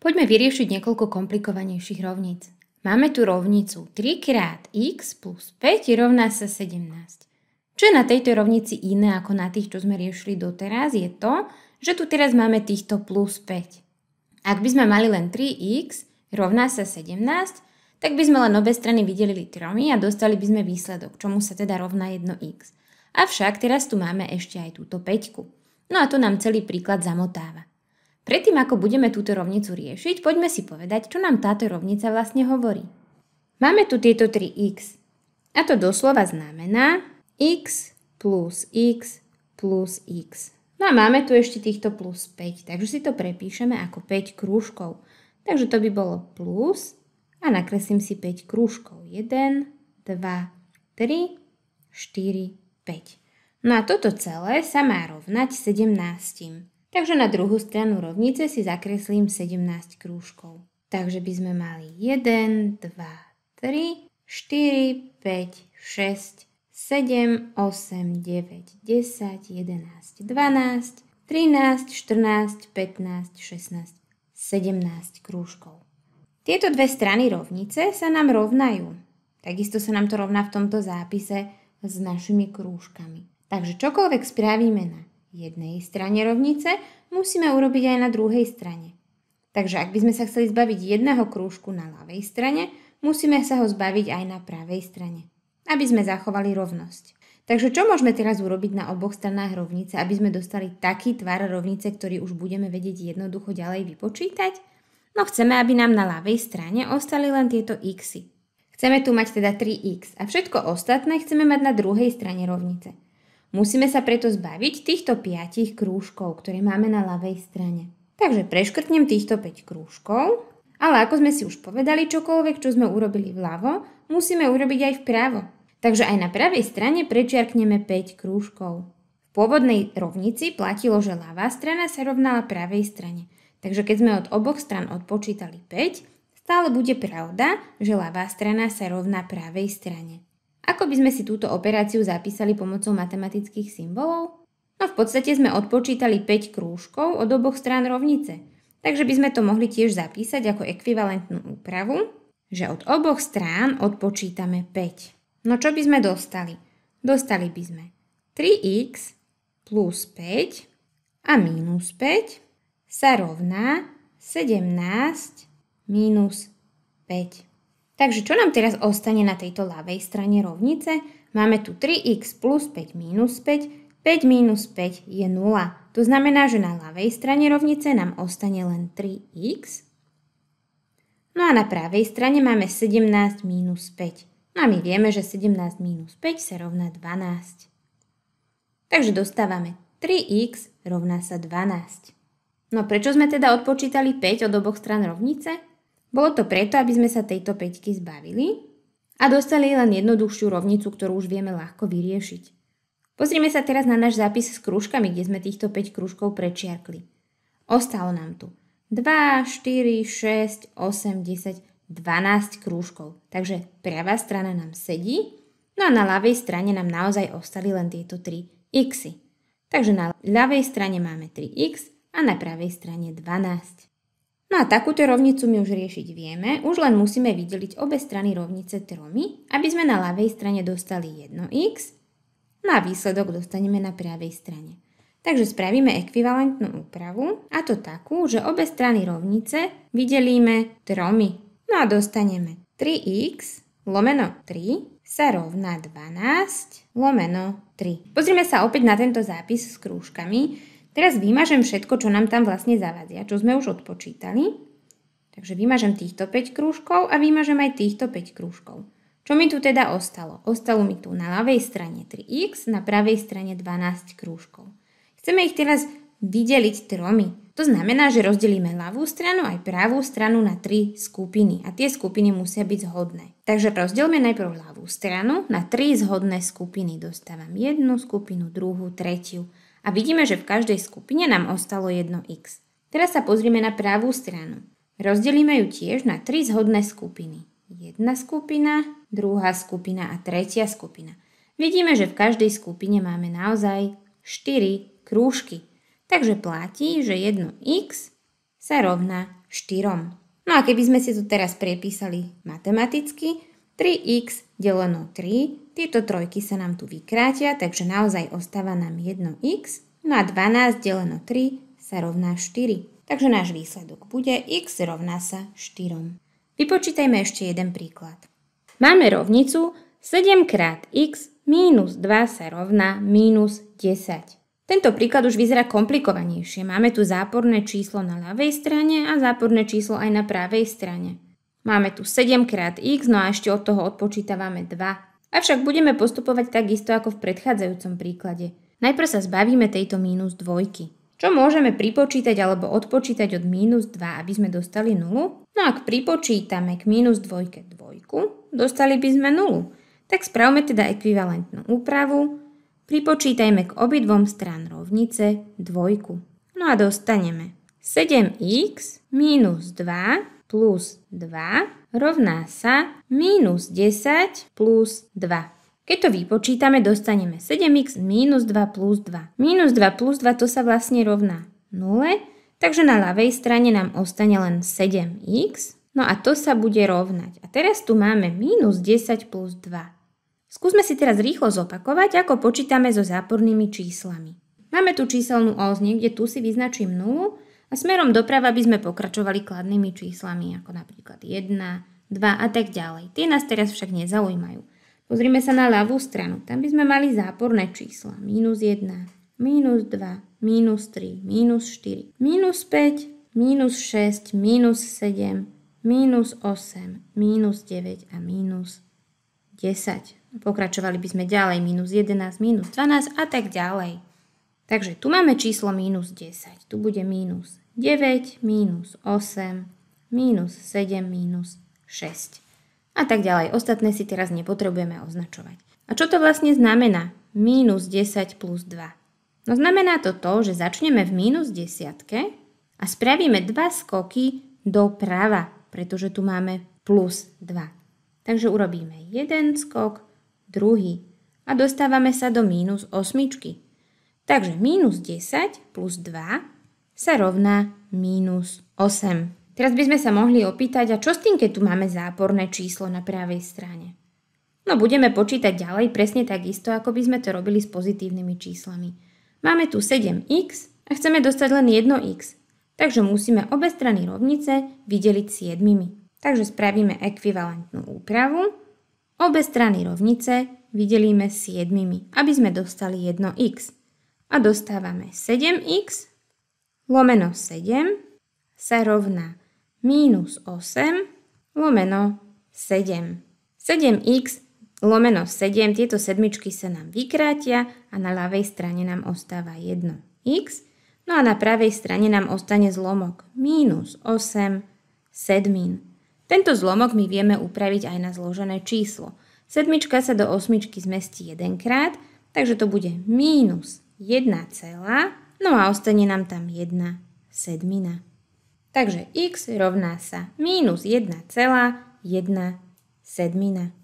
Poďme vyriešiť niekoľko komplikovanejších rovníc. Máme tu rovnicu 3 krát x plus 5 rovná sa 17. Čo je na tejto rovnici iné ako na tých, čo sme riešili doteraz, je to, že tu teraz máme týchto plus 5. Ak by sme mali len 3x rovná sa 17, tak by sme len obe strany vydelili 3 a dostali by sme výsledok, čomu sa teda rovná 1x. Avšak teraz tu máme ešte aj túto 5. No a to nám celý príklad zamotáva. Predtým, ako budeme túto rovnicu riešiť, poďme si povedať, čo nám táto rovnica vlastne hovorí. Máme tu tieto 3x. A to doslova znamená x plus x plus x. No a máme tu ešte týchto plus 5, takže si to prepíšeme ako 5 krúžkov. Takže to by bolo plus a nakreslím si 5 krúžkov. 1, 2, 3, 4, 5. No a toto celé sa má rovnať 17. Takže na druhú stranu rovnice si zakreslím 17 krúžkov. Takže by sme mali 1, 2, 3, 4, 5, 6, 7, 8, 9, 10, 11, 12, 13, 14, 15, 16, 17 krúžkov. Tieto dve strany rovnice sa nám rovnajú. Takisto sa nám to rovná v tomto zápise s našimi krúžkami. Takže čokoľvek spravíme na jednej strane rovnice, musíme urobiť aj na druhej strane. Takže ak by sme sa chceli zbaviť jedného krúžku na ľavej strane, musíme sa ho zbaviť aj na pravej strane, aby sme zachovali rovnosť. Takže čo môžeme teraz urobiť na oboch stranách rovnice, aby sme dostali taký tvar rovnice, ktorý už budeme vedieť jednoducho ďalej vypočítať? No chceme, aby nám na ľavej strane ostali len tieto X. Chceme tu mať teda 3x a všetko ostatné chceme mať na druhej strane rovnice. Musíme sa preto zbaviť týchto piatich krúžkov, ktoré máme na ľavej strane. Takže preškrtnem týchto 5 krúžkov, ale ako sme si už povedali, čokoľvek, čo sme urobili vľavo, musíme urobiť aj vpravo. Takže aj na pravej strane prečiarkneme 5 krúžkov. V pôvodnej rovnici platilo, že ľavá strana sa rovnala pravej strane. Takže keď sme od oboch stran odpočítali 5, stále bude pravda, že ľavá strana sa rovná pravej strane. Ako by sme si túto operáciu zapísali pomocou matematických symbolov? No v podstate sme odpočítali 5 krúžkov od oboch strán rovnice, takže by sme to mohli tiež zapísať ako ekvivalentnú úpravu, že od oboch strán odpočítame 5. No čo by sme dostali? Dostali by sme 3x plus 5 a minus 5 sa rovná 17 minus 5. Takže čo nám teraz ostane na tejto ľavej strane rovnice? Máme tu 3x plus 5 minus 5. 5 minus 5 je 0. To znamená, že na ľavej strane rovnice nám ostane len 3x. No a na pravej strane máme 17 minus 5. No a my vieme, že 17 minus 5 sa rovná 12. Takže dostávame 3x rovná sa 12. No prečo sme teda odpočítali 5 od oboch stran rovnice? Bolo to preto, aby sme sa tejto peťky zbavili a dostali len jednoduchšiu rovnicu, ktorú už vieme ľahko vyriešiť. Pozrime sa teraz na náš zápis s krúžkami, kde sme týchto 5 krúžkov prečiarkli. Ostalo nám tu 2, 4, 6, 8, 10, 12 krúžkov. Takže pravá strana nám sedí, no a na ľavej strane nám naozaj ostali len tieto 3 x. Takže na ľavej strane máme 3x a na pravej strane 12. No a takúto rovnicu my už riešiť vieme, už len musíme vydeliť obe strany rovnice tromi, aby sme na ľavej strane dostali 1x, no a výsledok dostaneme na pravej strane. Takže spravíme ekvivalentnú úpravu, a to takú, že obe strany rovnice vydelíme tromi. No a dostaneme 3x lomeno 3 sa rovná 12 lomeno 3. Pozrime sa opäť na tento zápis s krúžkami. Teraz vymažem všetko, čo nám tam vlastne zavadia, čo sme už odpočítali. Takže vymažem týchto 5 krúžkov a vymažem aj týchto 5 krúžkov. Čo mi tu teda ostalo? Ostalo mi tu na ľavej strane 3x, na pravej strane 12 krúžkov. Chceme ich teraz vydeliť tromi. To znamená, že rozdelíme ľavú stranu aj pravú stranu na tri skupiny a tie skupiny musia byť zhodné. Takže rozdelme najprv ľavú stranu na tri zhodné skupiny. Dostávam jednu skupinu, druhú, tretiu. A vidíme, že v každej skupine nám ostalo jedno x. Teraz sa pozrieme na pravú stranu. Rozdelíme ju tiež na tri zhodné skupiny. Jedna skupina, druhá skupina a tretia skupina. Vidíme, že v každej skupine máme naozaj 4 krúžky. Takže platí, že jedno x sa rovná 4. No a keby sme si to teraz prepísali matematicky, 3x deleno 3 tieto trojky sa nám tu vykrátia, takže naozaj ostáva nám 1x. No a 12 deleno 3 sa rovná 4. Takže náš výsledok bude x rovná sa 4. Vypočítajme ešte jeden príklad. Máme rovnicu 7 krát x minus 2 sa rovná minus 10. Tento príklad už vyzerá komplikovanejšie. Máme tu záporné číslo na ľavej strane a záporné číslo aj na pravej strane. Máme tu 7 krát x, no a ešte od toho odpočítavame 2 Avšak budeme postupovať takisto ako v predchádzajúcom príklade. Najprv sa zbavíme tejto mínus dvojky. Čo môžeme pripočítať alebo odpočítať od mínus 2, aby sme dostali nulu? No ak pripočítame k mínus dvojke dvojku, dostali by sme nulu. Tak spravme teda ekvivalentnú úpravu, pripočítajme k obidvom strán rovnice dvojku. No a dostaneme 7x minus 2 plus 2 rovná sa minus 10 plus 2. Keď to vypočítame, dostaneme 7x minus 2 plus 2. Minus 2 plus 2 to sa vlastne rovná 0, takže na ľavej strane nám ostane len 7x, no a to sa bude rovnať. A teraz tu máme minus 10 plus 2. Skúsme si teraz rýchlo zopakovať, ako počítame so zápornými číslami. Máme tu číselnú os, niekde tu si vyznačím 0, a smerom doprava by sme pokračovali kladnými číslami, ako napríklad 1, 2 a tak ďalej. Tie nás teraz však nezaujímajú. Pozrime sa na ľavú stranu. Tam by sme mali záporné čísla. Minus 1, minus 2, minus 3, minus 4, minus 5, minus 6, minus 7, minus 8, minus 9 a minus 10. Pokračovali by sme ďalej minus 11, minus 12 a tak ďalej. Takže tu máme číslo minus 10, tu bude minus 9 minus 8 minus 7 minus 6 a tak ďalej. Ostatné si teraz nepotrebujeme označovať. A čo to vlastne znamená? Minus 10 plus 2. No znamená to to, že začneme v minus desiatke a spravíme dva skoky doprava, pretože tu máme plus 2. Takže urobíme jeden skok, druhý a dostávame sa do minus osmičky. Takže minus 10 plus 2 sa rovná minus 8. Teraz by sme sa mohli opýtať, a čo s tým, keď tu máme záporné číslo na pravej strane? No budeme počítať ďalej presne tak isto, ako by sme to robili s pozitívnymi číslami. Máme tu 7x a chceme dostať len 1x, takže musíme obe strany rovnice vydeliť 7. Takže spravíme ekvivalentnú úpravu. Obe strany rovnice vydelíme 7, aby sme dostali 1x. A dostávame 7x lomeno 7 sa rovná mínus 8 lomeno 7. 7x lomeno 7, tieto sedmičky sa nám vykrátia a na ľavej strane nám ostáva 1x, no a na pravej strane nám ostane zlomok mínus 8 sedmín. Tento zlomok my vieme upraviť aj na zložené číslo. Sedmička sa do osmičky zmestí jedenkrát, takže to bude mínus 1 celá No a ostane nám tam jedna sedmina. Takže x rovná sa minus 1,1 sedmina.